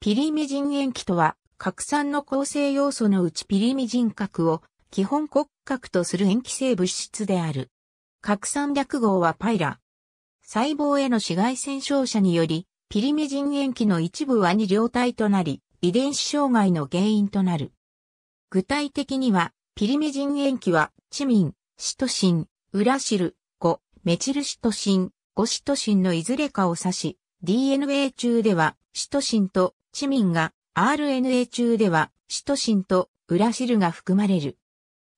ピリミジン塩基とは、核酸の構成要素のうちピリミジン核を基本骨格とする塩基性物質である。核酸略号はパイラ。細胞への紫外線照射により、ピリミジン塩基の一部は二両体となり、遺伝子障害の原因となる。具体的には、ピリミジン塩基は、チミン、シトシン、ウラシル、コ、メチルシトシン、ゴシトシンのいずれかを指し、DNA 中では、シトシンと市民が RNA 中ではシトシンとウラシルが含まれる。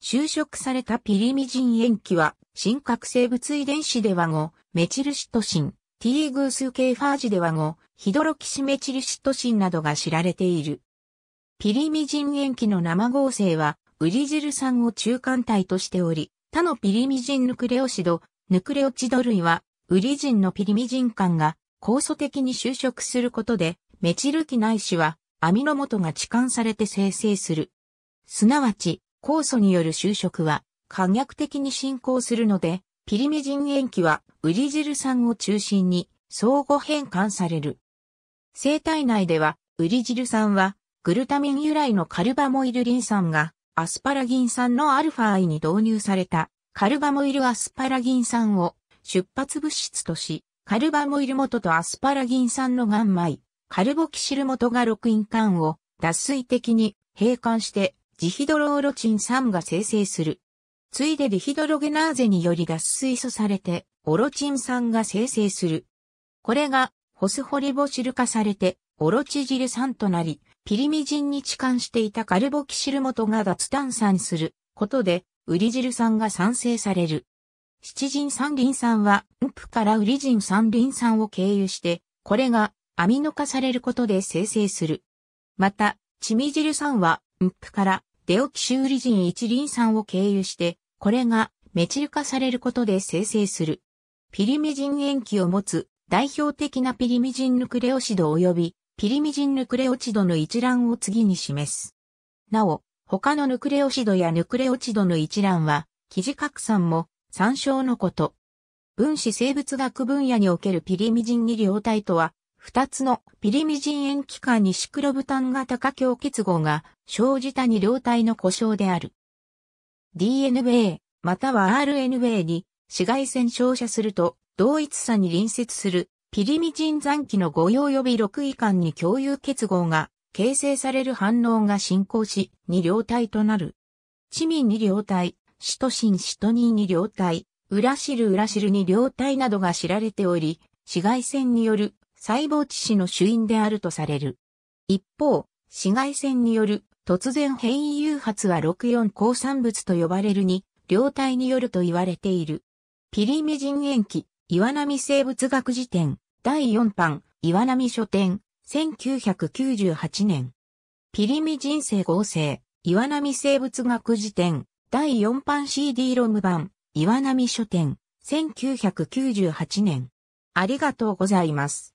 就職されたピリミジン塩基は、真核生物遺伝子では5、メチルシトシン、T ース系ファージでは5、ヒドロキシメチルシトシンなどが知られている。ピリミジン塩基の生合成は、ウリジル酸を中間体としており、他のピリミジンヌクレオシド、ヌクレオチド類は、ウリジンのピリミジン間が、酵素的に就職することで、メチルキナイシは、アミノ元が置換されて生成する。すなわち、酵素による就職は、可逆的に進行するので、ピリメジン塩基は、ウリジル酸を中心に、相互変換される。生体内では、ウリジル酸は、グルタミン由来のカルバモイルリン酸が、アスパラギン酸のアルファ I に導入された、カルバモイルアスパラギン酸を出発物質とし、カルバモイル元とアスパラギン酸のガンマイ、カルボキシル元が6因管を脱水的に閉管してジヒドロオロチン酸が生成する。ついでデヒドロゲナーゼにより脱水素されてオロチン酸が生成する。これがホスホリボシル化されてオロチジル酸となり、ピリミジンに置換していたカルボキシル元が脱炭酸することで、ウリジル酸が産生される。七人三輪酸は、ウンプからウリジン三輪酸を経由して、これがアミノ化されることで生成する。また、チミジル酸は、ムップからデオキシウリジン一リン酸を経由して、これがメチル化されることで生成する。ピリミジン塩基を持つ代表的なピリミジンヌクレオシド及びピリミジンヌクレオチドの一覧を次に示す。なお、他のヌクレオシドやヌクレオチドの一覧は、記事拡散も参照のこと。分子生物学分野におけるピリミジン二両体とは二つのピリミジン塩基管にシクロブタン型過強結合が生じた二両体の故障である。DNA または RNA に紫外線照射すると同一さに隣接するピリミジン残機の5用予備6位間に共有結合が形成される反応が進行し二両体となる。チミン二両体、シトシンシトニン二両体、ウラシルウラシル二両体などが知られており、紫外線による細胞致死の主因であるとされる。一方、紫外線による突然変異誘発は64抗酸物と呼ばれるに、両体によると言われている。ピリミジン塩基、岩波生物学辞典、第4版、岩波書店、1998年。ピリミジン生合成、岩波生物学辞典、第4版 CD ロム版、岩波書店、1998年。ありがとうございます。